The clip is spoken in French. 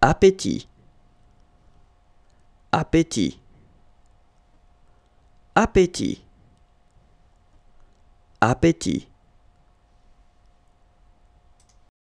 appétit, appétit, appétit, appétit.